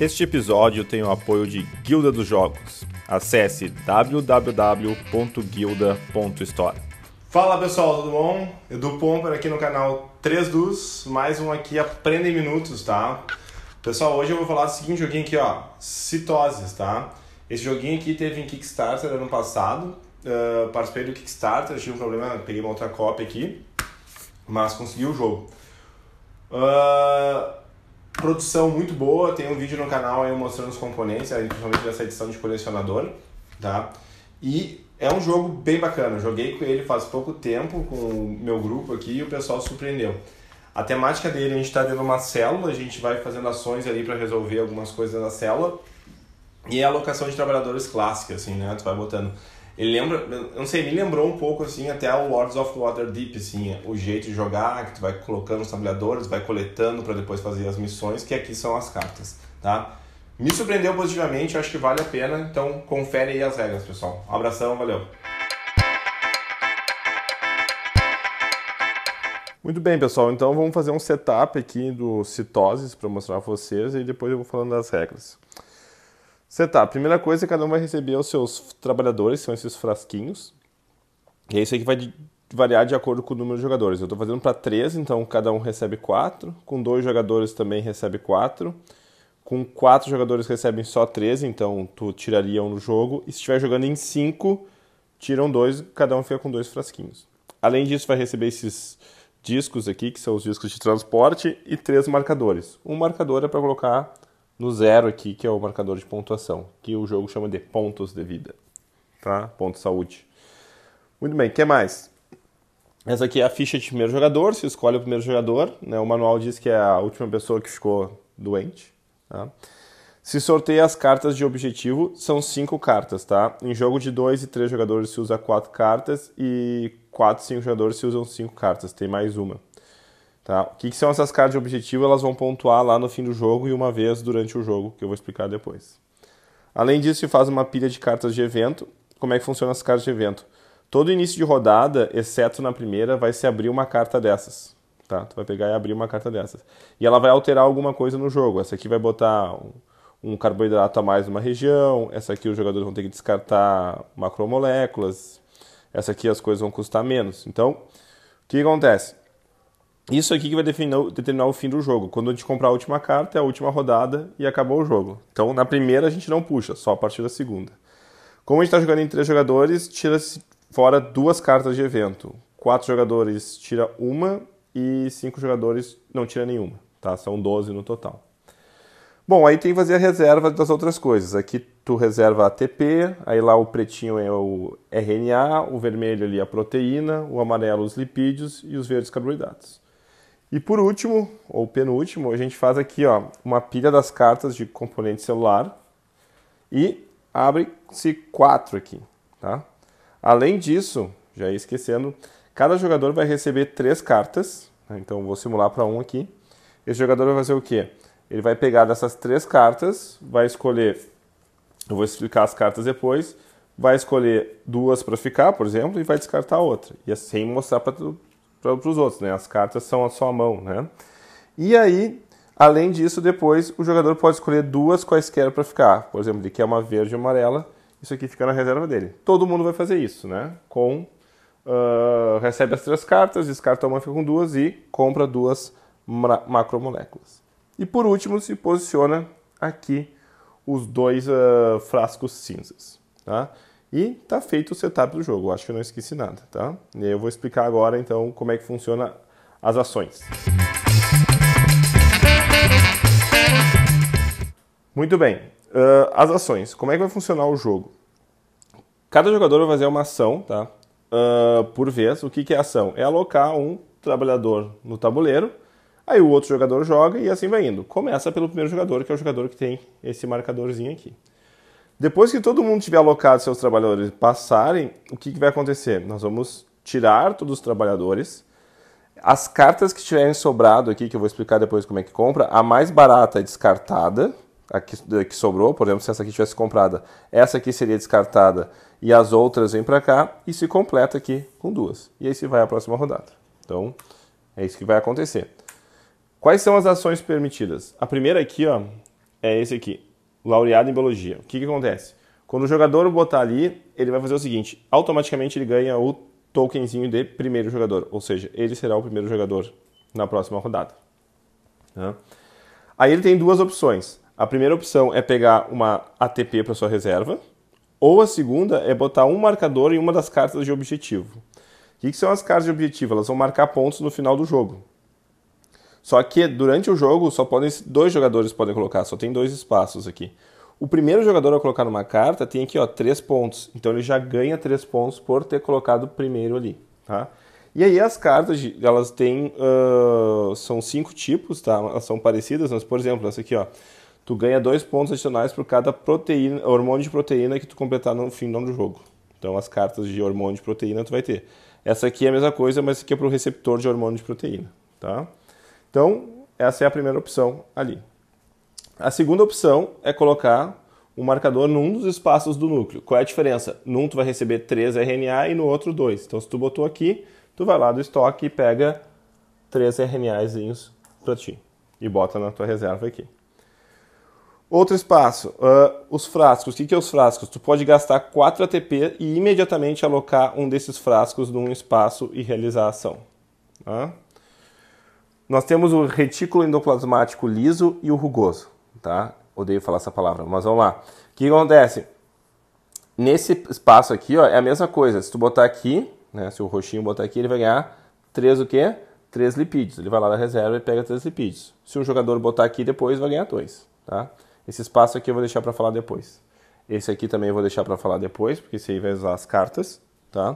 Este episódio tem o apoio de Guilda dos Jogos. Acesse www.guilda.store. Fala pessoal, tudo bom? Edu Pomper aqui no canal 3 dos, mais um aqui Aprenda em Minutos, tá? Pessoal, hoje eu vou falar do seguinte joguinho aqui, ó, Citoses, tá? Esse joguinho aqui teve em Kickstarter ano passado, uh, participei do Kickstarter, tive um problema, peguei uma outra cópia aqui, mas consegui o jogo. Uh, produção muito boa, tem um vídeo no canal aí mostrando os componentes, aí principalmente dessa edição de colecionador, tá? E é um jogo bem bacana, joguei com ele faz pouco tempo com o meu grupo aqui e o pessoal surpreendeu. A temática dele, a gente está dentro de uma célula, a gente vai fazendo ações ali para resolver algumas coisas na célula. E é a alocação de trabalhadores clássica, assim, né? Tu vai botando ele lembra, eu não sei, me lembrou um pouco assim, até o Lords of Waterdeep, assim, o jeito de jogar, que tu vai colocando os tabuladores, vai coletando para depois fazer as missões, que aqui são as cartas, tá? Me surpreendeu positivamente, acho que vale a pena, então confere aí as regras, pessoal. Um abração, valeu! Muito bem, pessoal, então vamos fazer um setup aqui do Citoses para mostrar a vocês e depois eu vou falando das regras. Tá, a Primeira coisa, é cada um vai receber os seus trabalhadores, são esses frasquinhos. E é isso aí que vai variar de acordo com o número de jogadores. Eu estou fazendo para três, então cada um recebe 4. Com dois jogadores também recebe 4. Com quatro jogadores recebem só 13, então tu tiraria um no jogo. E se estiver jogando em 5, tiram dois, cada um fica com dois frasquinhos. Além disso, vai receber esses discos aqui, que são os discos de transporte, e três marcadores. Um marcador é para colocar no zero aqui, que é o marcador de pontuação, que o jogo chama de pontos de vida, tá? Ponto saúde. Muito bem, o que mais? Essa aqui é a ficha de primeiro jogador, se escolhe o primeiro jogador, né? O manual diz que é a última pessoa que ficou doente, tá? Se sorteia as cartas de objetivo, são cinco cartas, tá? Em jogo de dois e três jogadores se usa quatro cartas e quatro, cinco jogadores se usam cinco cartas, tem mais uma. Tá? O que, que são essas cartas de objetivo? Elas vão pontuar lá no fim do jogo e uma vez durante o jogo, que eu vou explicar depois. Além disso, se faz uma pilha de cartas de evento. Como é que funciona as cartas de evento? Todo início de rodada, exceto na primeira, vai se abrir uma carta dessas. Tá? Tu vai pegar e abrir uma carta dessas. E ela vai alterar alguma coisa no jogo. Essa aqui vai botar um, um carboidrato a mais numa região. Essa aqui os jogadores vão ter que descartar macromoléculas. Essa aqui as coisas vão custar menos. Então, o que acontece? Isso aqui que vai definir, determinar o fim do jogo. Quando a gente comprar a última carta, é a última rodada e acabou o jogo. Então, na primeira a gente não puxa, só a partir da segunda. Como a gente está jogando em três jogadores, tira-se fora duas cartas de evento. Quatro jogadores tira uma e cinco jogadores não tira nenhuma. Tá? São 12 no total. Bom, aí tem que fazer a reserva das outras coisas. Aqui tu reserva a ATP, aí lá o pretinho é o RNA, o vermelho ali a proteína, o amarelo os lipídios e os verdes carboidratos. E por último, ou penúltimo, a gente faz aqui ó, uma pilha das cartas de componente celular e abre-se quatro aqui. Tá? Além disso, já ia esquecendo, cada jogador vai receber três cartas. Né? Então vou simular para um aqui. Esse jogador vai fazer o quê? Ele vai pegar dessas três cartas, vai escolher. Eu vou explicar as cartas depois. Vai escolher duas para ficar, por exemplo, e vai descartar outra. E é sem mostrar para para os outros, né? As cartas são a sua mão, né? E aí, além disso, depois o jogador pode escolher duas quaisquer para ficar. Por exemplo, ele quer uma verde e amarela, isso aqui fica na reserva dele. Todo mundo vai fazer isso, né? Com uh, recebe as três cartas, descarta uma, fica com duas e compra duas macromoléculas. E por último, se posiciona aqui os dois uh, frascos cinzas, tá? E tá feito o setup do jogo, acho que eu não esqueci nada, tá? E eu vou explicar agora então como é que funciona as ações. Muito bem, uh, as ações, como é que vai funcionar o jogo? Cada jogador vai fazer uma ação, tá? Uh, por vez, o que, que é ação? É alocar um trabalhador no tabuleiro, aí o outro jogador joga e assim vai indo. Começa pelo primeiro jogador, que é o jogador que tem esse marcadorzinho aqui. Depois que todo mundo tiver alocado seus trabalhadores passarem, o que, que vai acontecer? Nós vamos tirar todos os trabalhadores. As cartas que tiverem sobrado aqui, que eu vou explicar depois como é que compra, a mais barata é descartada, a que, a eh, que sobrou, por exemplo, se essa aqui tivesse comprada, essa aqui seria descartada e as outras vêm para cá e se completa aqui com duas. E aí se vai a próxima rodada. Então, é isso que vai acontecer. Quais são as ações permitidas? A primeira aqui, ó, é esse aqui laureado em biologia. O que, que acontece? Quando o jogador botar ali, ele vai fazer o seguinte: automaticamente ele ganha o tokenzinho de primeiro jogador, ou seja, ele será o primeiro jogador na próxima rodada. Né? Aí ele tem duas opções. A primeira opção é pegar uma ATP para sua reserva, ou a segunda é botar um marcador em uma das cartas de objetivo. O que, que são as cartas de objetivo? Elas vão marcar pontos no final do jogo. Só que durante o jogo só podem dois jogadores podem colocar, só tem dois espaços aqui. O primeiro jogador a colocar uma carta tem aqui ó três pontos, então ele já ganha três pontos por ter colocado primeiro ali, tá? E aí as cartas elas têm uh, são cinco tipos, tá? Elas são parecidas, mas por exemplo essa aqui ó, tu ganha dois pontos adicionais por cada proteína, hormônio de proteína que tu completar no fim do jogo. Então as cartas de hormônio de proteína tu vai ter. Essa aqui é a mesma coisa, mas aqui é para o receptor de hormônio de proteína, tá? Então, essa é a primeira opção ali. A segunda opção é colocar um marcador num dos espaços do núcleo. Qual é a diferença? Num tu vai receber 3 RNA e no outro 2. Então, se tu botou aqui, tu vai lá do estoque e pega 3 RNAzinhos para ti e bota na tua reserva aqui. Outro espaço, uh, os frascos. O que, que é os frascos? Tu pode gastar 4 ATP e imediatamente alocar um desses frascos num espaço e realizar a ação. Uh. Nós temos o retículo endoplasmático liso e o rugoso, tá? Odeio falar essa palavra, mas vamos lá. O que acontece? Nesse espaço aqui, ó, é a mesma coisa. Se tu botar aqui, né, se o roxinho botar aqui, ele vai ganhar três o quê? Três lipídios. Ele vai lá na reserva e pega três lipídios. Se um jogador botar aqui depois, vai ganhar dois, tá? Esse espaço aqui eu vou deixar para falar depois. Esse aqui também eu vou deixar para falar depois, porque esse aí vai usar as cartas, tá?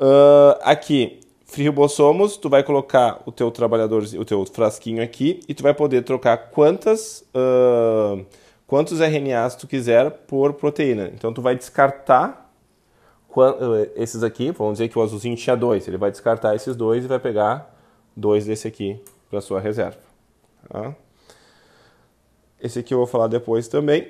Uh, aqui, ribossomos, tu vai colocar o teu trabalhador, o teu frasquinho aqui e tu vai poder trocar quantas uh, quantos RNAs tu quiser por proteína. Então tu vai descartar eh, esses aqui, vamos dizer que o azulzinho tinha dois, ele vai descartar esses dois e vai pegar dois desse aqui para sua reserva. Tá? Esse aqui eu vou falar depois também.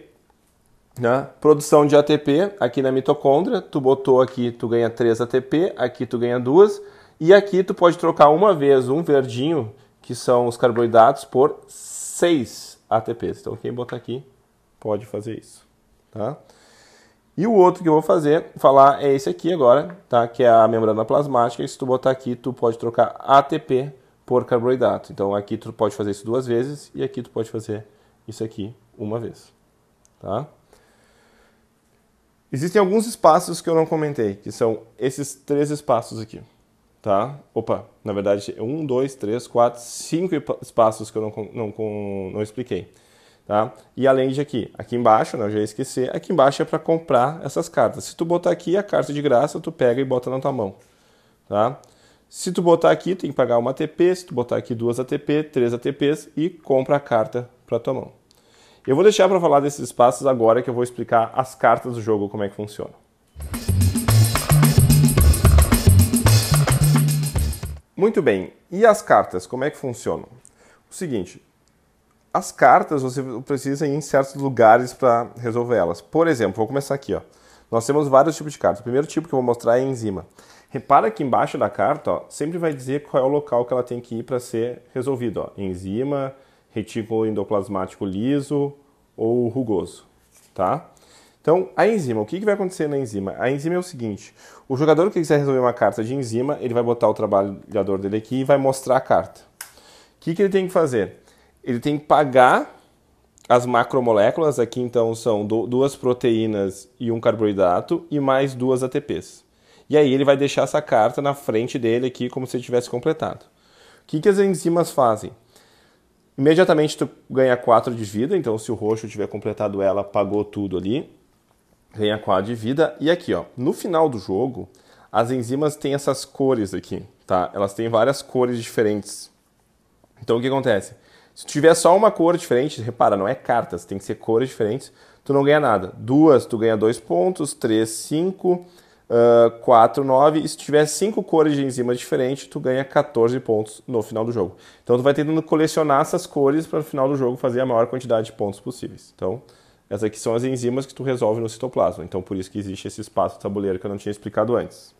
Né? Produção de ATP aqui na mitocôndria, tu botou aqui, tu ganha 3 ATP, aqui tu ganha duas. E aqui tu pode trocar uma vez um verdinho, que são os carboidratos, por 6 ATPs. Então quem botar aqui pode fazer isso, tá? E o outro que eu vou fazer, falar é esse aqui agora, tá? Que é a membrana plasmática. E se tu botar aqui, tu pode trocar ATP por carboidrato. Então aqui tu pode fazer isso duas vezes e aqui tu pode fazer isso aqui uma vez, tá? Existem alguns espaços que eu não comentei, que são esses três espaços aqui tá? Opa, na verdade, um, dois, três, quatro, cinco espaços que eu não, não, não expliquei. Tá? E além de aqui, aqui embaixo, né, eu já esquecer aqui embaixo é para comprar essas cartas. Se tu botar aqui a carta de graça, tu pega e bota na tua mão. Tá? Se tu botar aqui, tem que pagar uma ATP, se tu botar aqui duas ATP, três ATPs e compra a carta para tua mão. Eu vou deixar para falar desses espaços agora que eu vou explicar as cartas do jogo, como é que funciona. Muito bem, e as cartas, como é que funcionam? O seguinte, as cartas você precisa ir em certos lugares para resolver elas. Por exemplo, vou começar aqui, ó. Nós temos vários tipos de cartas. O primeiro tipo que eu vou mostrar é enzima. Repara que embaixo da carta, ó, sempre vai dizer qual é o local que ela tem que ir para ser resolvido, ó. Enzima, retículo endoplasmático liso ou rugoso, tá? Então, a enzima, o que, que vai acontecer na enzima? A enzima é o seguinte: o jogador que quiser resolver uma carta de enzima, ele vai botar o trabalhador dele aqui e vai mostrar a carta. O que, que ele tem que fazer? Ele tem que pagar as macromoléculas, aqui então são duas proteínas e um carboidrato e mais duas ATPs. E aí ele vai deixar essa carta na frente dele aqui como se tivesse completado. O que, que as enzimas fazem? Imediatamente tu ganha 4 de vida, então se o roxo tiver completado ela, pagou tudo ali ganha quad de vida. E aqui, ó, no final do jogo, as enzimas têm essas cores aqui, tá? Elas têm várias cores diferentes. Então o que acontece? Se tiver só uma cor diferente, repara, não é cartas, tem que ser cores diferentes, tu não ganha nada. Duas, tu ganha dois pontos, três, cinco, uh, quatro, nove. E se tiver cinco cores de enzima diferente, tu ganha 14 pontos no final do jogo. Então tu vai tentando colecionar essas cores para no final do jogo fazer a maior quantidade de pontos possíveis. Então, essas aqui são as enzimas que tu resolve no citoplasma. Então, por isso que existe esse espaço tabuleiro que eu não tinha explicado antes.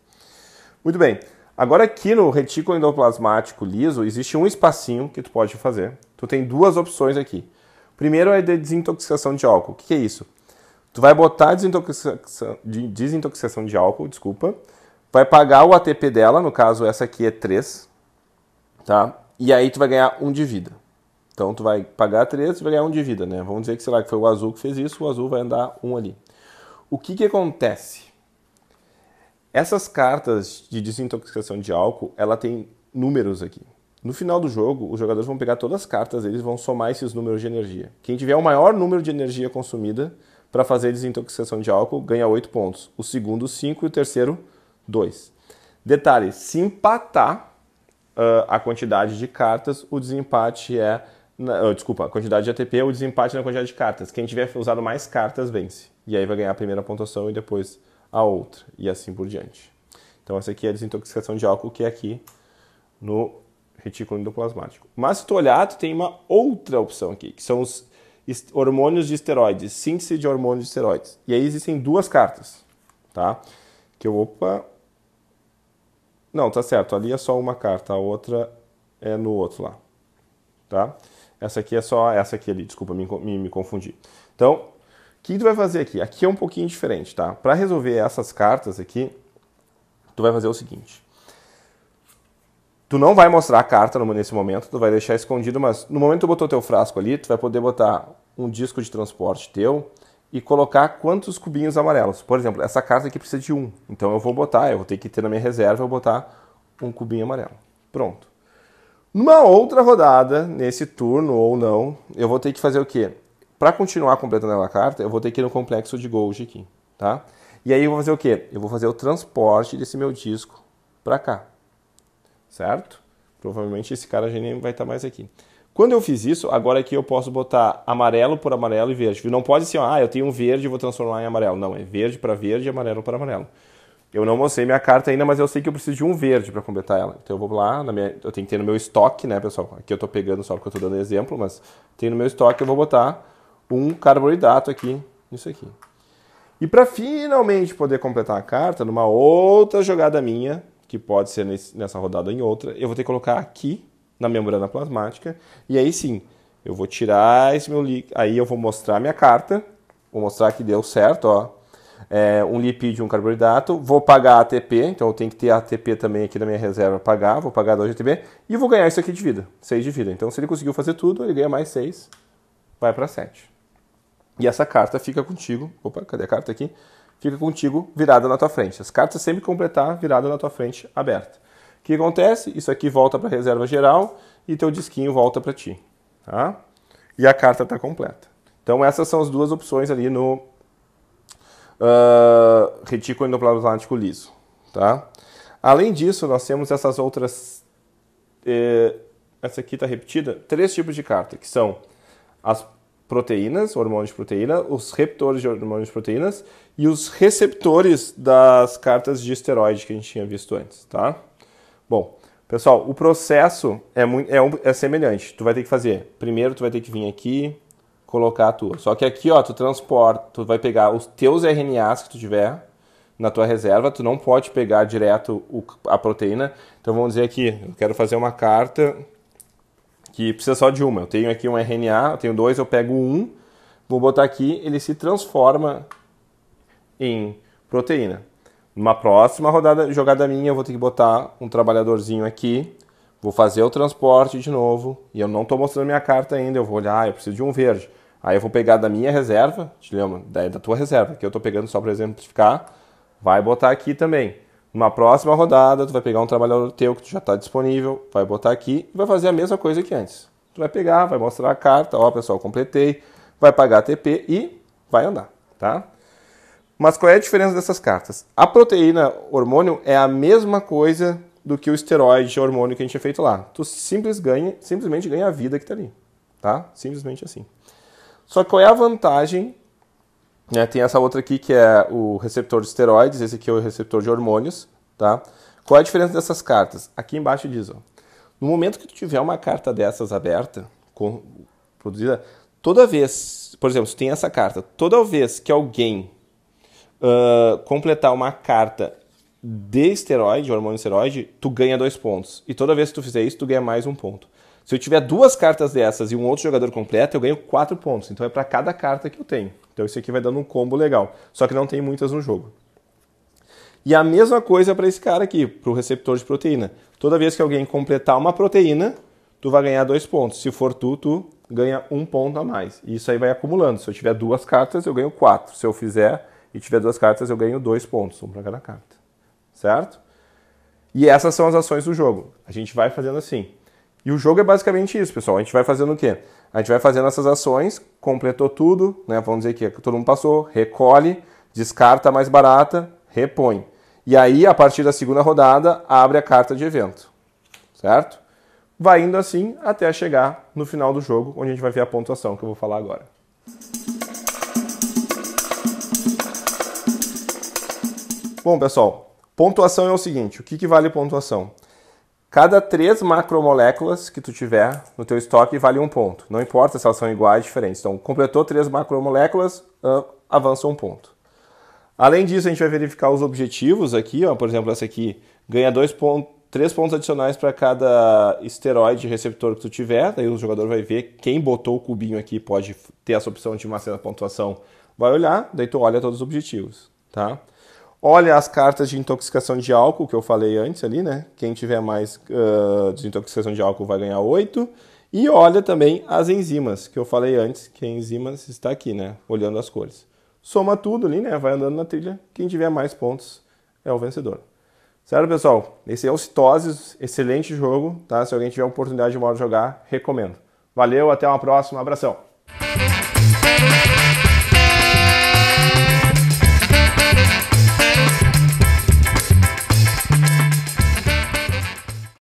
Muito bem. Agora aqui no retículo endoplasmático liso, existe um espacinho que tu pode fazer. Tu tem duas opções aqui. Primeiro é de desintoxicação de álcool. O que é isso? Tu vai botar desintoxicação, desintoxicação de álcool, desculpa. Vai pagar o ATP dela, no caso essa aqui é 3, tá? E aí tu vai ganhar 1 um de vida. Então tu vai pagar 3 e vai ganhar 1 um de vida, né? Vamos dizer que, sei lá, que foi o azul que fez isso, o azul vai andar 1 um ali. O que que acontece? Essas cartas de desintoxicação de álcool, ela tem números aqui. No final do jogo, os jogadores vão pegar todas as cartas, eles vão somar esses números de energia. Quem tiver o maior número de energia consumida para fazer desintoxicação de álcool ganha 8 pontos. O segundo, 5 e o terceiro, 2. Detalhe: se empatar uh, a quantidade de cartas, o desempate é na, oh, desculpa, a quantidade de ATP é o desempate na quantidade de cartas. Quem tiver usado mais cartas vence. E aí vai ganhar a primeira pontuação e depois a outra. E assim por diante. Então essa aqui é a desintoxicação de álcool que é aqui no retículo endoplasmático. Mas se tu olhar, tu tem uma outra opção aqui, que são os hormônios de esteroides, síntese de hormônios de esteroides. E aí existem duas cartas, tá? Que eu, opa... Não, tá certo, ali é só uma carta, a outra é no outro lá, tá? Essa aqui é só essa aqui ali, desculpa, me, me, me confundi. Então, o que tu vai fazer aqui? Aqui é um pouquinho diferente, tá? Para resolver essas cartas aqui, tu vai fazer o seguinte. Tu não vai mostrar a carta nesse momento, tu vai deixar escondido, mas no momento que tu botou teu frasco ali, tu vai poder botar um disco de transporte teu e colocar quantos cubinhos amarelos. Por exemplo, essa carta aqui precisa de um, então eu vou botar, eu vou ter que ter na minha reserva, eu vou botar um cubinho amarelo. Pronto. Numa outra rodada, nesse turno ou não, eu vou ter que fazer o quê? Para continuar completando a carta, eu vou ter que ir no complexo de Golgi aqui, tá? E aí eu vou fazer o quê? Eu vou fazer o transporte desse meu disco para cá, certo? Provavelmente esse cara nem vai estar tá mais aqui. Quando eu fiz isso, agora aqui eu posso botar amarelo por amarelo e verde. Não pode ser, ah, eu tenho um verde e vou transformar em amarelo. Não, é verde para verde e amarelo para amarelo. Eu não mostrei minha carta ainda, mas eu sei que eu preciso de um verde para completar ela. Então eu vou lá, minha, eu tenho que ter no meu estoque, né, pessoal? Aqui eu estou pegando só porque eu estou dando exemplo, mas tem no meu estoque, eu vou botar um carboidrato aqui, isso aqui. E para finalmente poder completar a carta, numa outra jogada minha, que pode ser nesse, nessa rodada ou em outra, eu vou ter que colocar aqui na membrana plasmática, e aí sim, eu vou tirar esse meu líquido, aí eu vou mostrar minha carta, vou mostrar que deu certo, ó, é, um lipídio e um carboidrato, vou pagar ATP, então eu tenho que ter ATP também aqui na minha reserva para pagar, vou pagar 2 ATP, e vou ganhar isso aqui de vida, 6 de vida. Então se ele conseguiu fazer tudo, ele ganha mais 6, vai para 7. E essa carta fica contigo, opa, cadê a carta aqui? Fica contigo virada na tua frente. As cartas sempre completar virada na tua frente, aberta. O que acontece? Isso aqui volta para a reserva geral e teu disquinho volta para ti, tá? E a carta está completa. Então essas são as duas opções ali no uh, retículo endoplasmático liso. Tá? Além disso, nós temos essas outras. Eh, essa aqui está repetida. Três tipos de carta, que são as proteínas, hormônios de proteína, os receptores de hormônios de proteínas e os receptores das cartas de esteroide que a gente tinha visto antes, tá? Bom, pessoal, o processo é, muito, é, um, é semelhante. Tu vai ter que fazer. Primeiro, tu vai ter que vir aqui, colocar a tua. Só que aqui, ó, tu transporta, tu vai pegar os teus RNAs que tu tiver na tua reserva, tu não pode pegar direto o, a proteína. Então vamos dizer aqui, eu quero fazer uma carta que precisa só de uma. Eu tenho aqui um RNA, eu tenho dois, eu pego um, vou botar aqui, ele se transforma em proteína. Numa próxima rodada, jogada minha, eu vou ter que botar um trabalhadorzinho aqui, vou fazer o transporte de novo, e eu não estou mostrando minha carta ainda, eu vou olhar, eu preciso de um verde. Aí eu vou pegar da minha reserva, te lembra, da, da tua reserva, que eu estou pegando só para exemplificar, vai botar aqui também. Numa próxima rodada, tu vai pegar um trabalhador teu que tu já está disponível, vai botar aqui e vai fazer a mesma coisa que antes. Tu vai pegar, vai mostrar a carta, ó pessoal, completei, vai pagar TP e vai andar, tá? Mas qual é a diferença dessas cartas? A proteína hormônio é a mesma coisa do que o esteroide hormônio que a gente tinha feito lá. Tu simples ganha, simplesmente ganha a vida que está ali, tá? Simplesmente assim. Só que qual é a vantagem? Né? Tem essa outra aqui que é o receptor de esteroides, esse aqui é o receptor de hormônios, tá? Qual é a diferença dessas cartas? Aqui embaixo diz, ó, no momento que tu tiver uma carta dessas aberta, com, produzida, toda vez, por exemplo, se tem essa carta, toda vez que alguém uh, completar uma carta de esteroide, hormônio esteroide, tu ganha dois pontos. E toda vez que tu fizer isso, tu ganha mais um ponto. Se eu tiver duas cartas dessas e um outro jogador completo, eu ganho quatro pontos. Então é para cada carta que eu tenho. Então isso aqui vai dando um combo legal. Só que não tem muitas no jogo. E a mesma coisa para esse cara aqui, para o receptor de proteína. Toda vez que alguém completar uma proteína, tu vai ganhar dois pontos. Se for tu, tu ganha um ponto a mais. E isso aí vai acumulando. Se eu tiver duas cartas, eu ganho quatro. Se eu fizer e tiver duas cartas, eu ganho dois pontos, um para cada carta. Certo? E essas são as ações do jogo. A gente vai fazendo assim. E o jogo é basicamente isso, pessoal. A gente vai fazendo o quê? A gente vai fazendo essas ações, completou tudo, né? Vamos dizer que todo mundo passou, recolhe, descarta a mais barata, repõe. E aí, a partir da segunda rodada, abre a carta de evento. Certo? Vai indo assim até chegar no final do jogo, onde a gente vai ver a pontuação que eu vou falar agora. Bom, pessoal, pontuação é o seguinte: o que, que vale pontuação? Cada três macromoléculas que tu tiver no teu estoque vale um ponto. Não importa se elas são iguais, ou diferentes. Então, completou três macromoléculas, uh, avança um ponto. Além disso, a gente vai verificar os objetivos aqui. Ó, por exemplo, essa aqui ganha dois três pontos adicionais para cada esteroide receptor que tu tiver. Daí o jogador vai ver quem botou o cubinho aqui pode ter essa opção de uma certa pontuação. Vai olhar, daí tu olha todos os objetivos, tá? Olha as cartas de intoxicação de álcool que eu falei antes ali, né? Quem tiver mais uh, desintoxicação de álcool vai ganhar 8. E olha também as enzimas, que eu falei antes, que enzima está aqui, né? Olhando as cores. Soma tudo ali, né? Vai andando na trilha. Quem tiver mais pontos é o vencedor. Certo, pessoal? Esse é o Citoses, excelente jogo, tá? Se alguém tiver oportunidade de modo jogar, recomendo. Valeu, até uma próxima, abração!